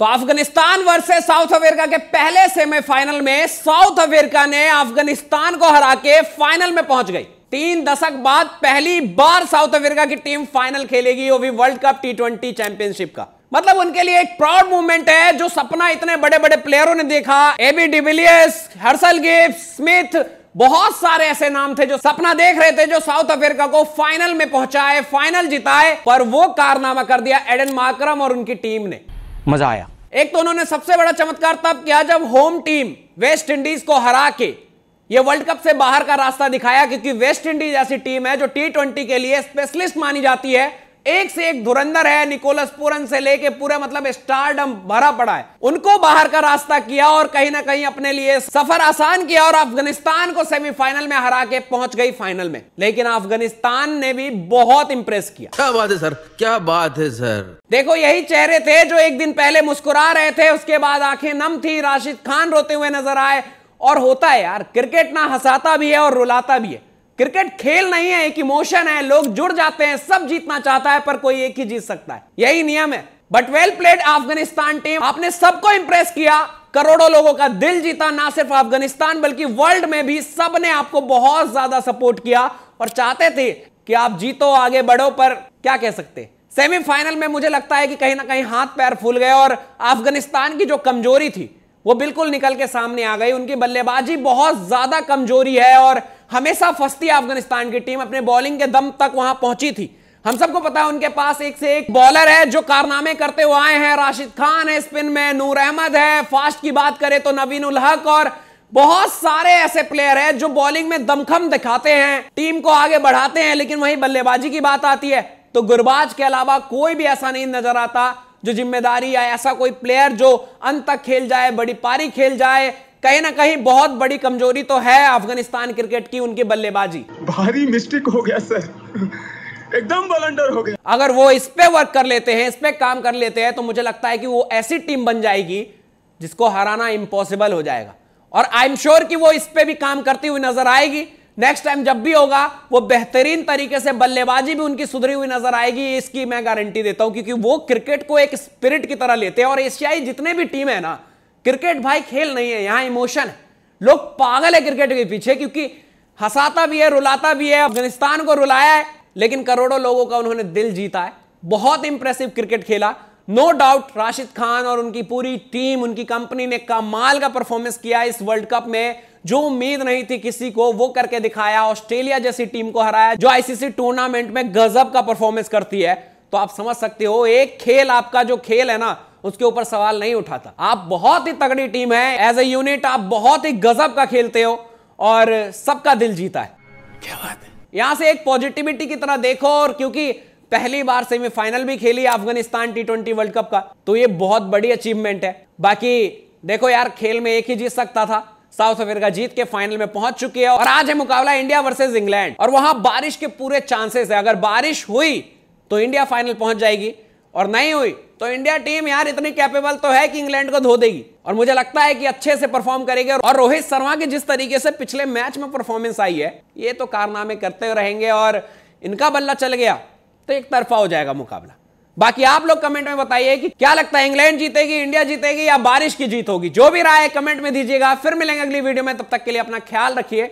तो Afghanistan versus south Africa के पहले सेमीफाइनल में साउथ अफ्रीका ने अफगानिस्तान को हरा के फाइनल में पहुंच गई तीन दशक बाद पहली बार साउथ अफ्रीका की टीम फाइनल खेलेगी वो भी world cup T twenty championship का मतलब उनके लिए एक प्राउड मूवमेंट है जो सपना इतने बड़े बड़े प्लेयरों ने देखा एबी डिविलियस हर्सल गिफ स्मिथ बहुत सारे ऐसे नाम थे जो सपना देख रहे थे जो साउथ अफ्रीका को फाइनल में पहुंचाए फाइनल जिताए पर वो कारनामा कर दिया एडन माकरम और उनकी टीम ने मजा आया एक तो उन्होंने सबसे बड़ा चमत्कार तब किया जब होम टीम वेस्ट इंडीज को हरा के ये वर्ल्ड कप से बाहर का रास्ता दिखाया क्योंकि वेस्ट इंडीज ऐसी टीम है जो टी ट्वेंटी के लिए स्पेशलिस्ट मानी जाती है एक से एक धुरंधर है निकोलस पूरन से लेके पूरे मतलब स्टारडम भरा पड़ा है उनको बाहर का रास्ता किया और कहीं ना कहीं अपने लिए सफर आसान किया और अफगानिस्तान को सेमीफाइनल में हरा के पहुंच गई फाइनल में लेकिन अफगानिस्तान ने भी बहुत इंप्रेस किया क्या बात है सर क्या बात है सर देखो यही चेहरे थे जो एक दिन पहले मुस्कुरा रहे थे उसके बाद आंखें नम थी राशिद खान रोते हुए नजर आए और होता है यार क्रिकेट ना हंसाता भी है और रुलाता भी है क्रिकेट खेल नहीं है एक इमोशन है लोग जुड़ जाते हैं सब जीतना चाहता है पर कोई एक ही जीत सकता है यही नियम है but well played Afghanistan team आपने सबको इंप्रेस किया करोड़ों लोगों का दिल जीता ना सिर्फ अफगानिस्तान बल्कि वर्ल्ड में भी सब ने आपको बहुत ज्यादा सपोर्ट किया और चाहते थे कि आप जीतो आगे बढ़ो पर क्या कह सकते सेमीफाइनल में मुझे लगता है कि कहीं ना कहीं हाथ पैर फूल गए और अफगानिस्तान की जो कमजोरी थी वो बिल्कुल निकल के सामने आ गई उनकी बल्लेबाजी बहुत ज्यादा कमजोरी है और हमेशा फंसती अफगानिस्तान की टीम अपने बॉलिंग के दम तक वहां पहुंची थी हम सबको पता है उनके पास एक से एक बॉलर है जो कारनामे करते हुए आए हैं राशिद खान है स्पिन में नूर अहमद है फास्ट की बात करें तो नवीन उल हक और बहुत सारे ऐसे प्लेयर हैं जो बॉलिंग में दमखम दिखाते हैं टीम को आगे बढ़ाते हैं लेकिन वहीं बल्लेबाजी की बात आती है तो गुरबाज के अलावा कोई भी ऐसा नहीं नजर आता जो जिम्मेदारी या ऐसा कोई प्लेयर जो अंत तक खेल जाए बड़ी पारी खेल जाए कहीं ना कहीं बहुत बड़ी कमजोरी तो है अफगानिस्तान क्रिकेट की उनकी बल्लेबाजी भारी मिस्टेक हो गया सर एकदम वलंडर हो गया अगर वो इस पे वर्क कर लेते हैं इस पे काम कर लेते हैं तो मुझे लगता है कि वो ऐसी टीम बन जाएगी जिसको हराना इम्पॉसिबल हो जाएगा और आई एम श्योर कि वो इस पे भी काम करती हुई नजर आएगी नेक्स्ट टाइम जब भी होगा वो बेहतरीन तरीके से बल्लेबाजी भी उनकी सुधरी हुई नजर आएगी इसकी मैं गारंटी देता हूं क्योंकि वो क्रिकेट को एक स्पिरिट की तरह लेते हैं और एशियाई जितने भी टीम है ना क्रिकेट भाई खेल नहीं है यहां इमोशन है लोग पागल है क्रिकेट के पीछे क्योंकि हंसाता भी है रुलाता भी है अफगानिस्तान को रुलाया है लेकिन करोड़ों लोगों का उन्होंने दिल जीता है बहुत इंप्रेसिव क्रिकेट खेला no no doubt Rashid Khan और उनकी पूरी टीम उनकी कंपनी ने कमाल का परफॉर्मेंस किया इस वर्ल्ड कप में जो उम्मीद नहीं थी किसी को वो करके दिखाया ऑस्ट्रेलिया जैसी टीम को हराया जो आईसीसी टूर्नामेंट में गजब का परफॉर्मेंस करती है तो आप समझ सकते हो एक खेल आपका जो खेल है ना उसके ऊपर सवाल नहीं उठाता आप बहुत ही तगड़ी टीम है एज ए यूनिट आप बहुत ही गजब का खेलते हो और सबका दिल जीता है क्या बात है यहां से एक पॉजिटिविटी की तरह देखो और क्योंकि पहली बार सेमीफाइनल भी खेली Afghanistan T twenty world cup का तो ये बहुत बड़ी अचीवमेंट है बाकी देखो यार खेल में एक ही जीत सकता था साउथ अफ्रीका जीत के फाइनल में पहुंच चुकी है और आज है मुकाबला इंडिया वर्सेस इंग्लैंड और वहां बारिश के पूरे चांसेस है अगर बारिश हुई तो इंडिया फाइनल पहुंच जाएगी और नहीं हुई तो इंडिया टीम यार इतनी कैपेबल तो है कि इंग्लैंड को धो देगी और मुझे लगता है कि अच्छे से परफॉर्म करेगी और रोहित शर्मा के जिस तरीके से पिछले मैच में परफॉर्मेंस आई है ये तो कारनामे करते रहेंगे और इनका बल्ला चल गया तो एक तरफा हो जाएगा मुकाबला बाकी आप लोग कमेंट में बताइए कि क्या लगता है इंग्लैंड जीतेगी इंडिया जीतेगी या बारिश की जीत होगी जो भी राय कमेंट में दीजिएगा फिर मिलेंगे अगली वीडियो में तब तक के लिए अपना ख्याल रखिए